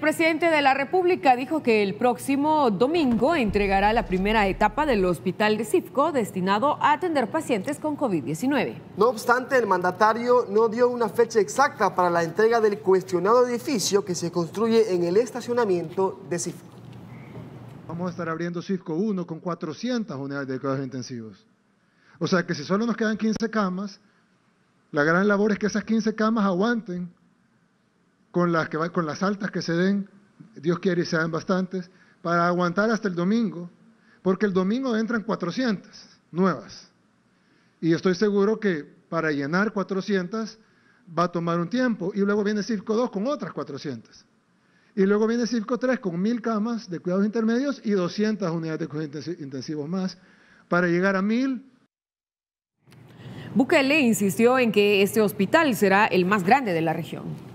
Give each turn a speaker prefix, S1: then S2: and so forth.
S1: El presidente de la República dijo que el próximo domingo entregará la primera etapa del hospital de CIFCO destinado a atender pacientes con COVID-19.
S2: No obstante, el mandatario no dio una fecha exacta para la entrega del cuestionado edificio que se construye
S3: en el estacionamiento de CIFCO. Vamos a estar abriendo CIFCO 1 con 400 unidades de cuidados intensivos. O sea que si solo nos quedan 15 camas, la gran labor es que esas 15 camas aguanten con las, que con las altas que se den, Dios quiere y sean bastantes, para aguantar hasta el domingo, porque el domingo entran 400 nuevas. Y estoy seguro que para llenar 400 va a tomar un tiempo. Y luego viene Circo 2 con otras 400. Y luego viene Circo 3 con mil camas de cuidados intermedios y 200 unidades de cuidados intensivos más para llegar a 1000
S1: Bukele insistió en que este hospital será el más grande de la región.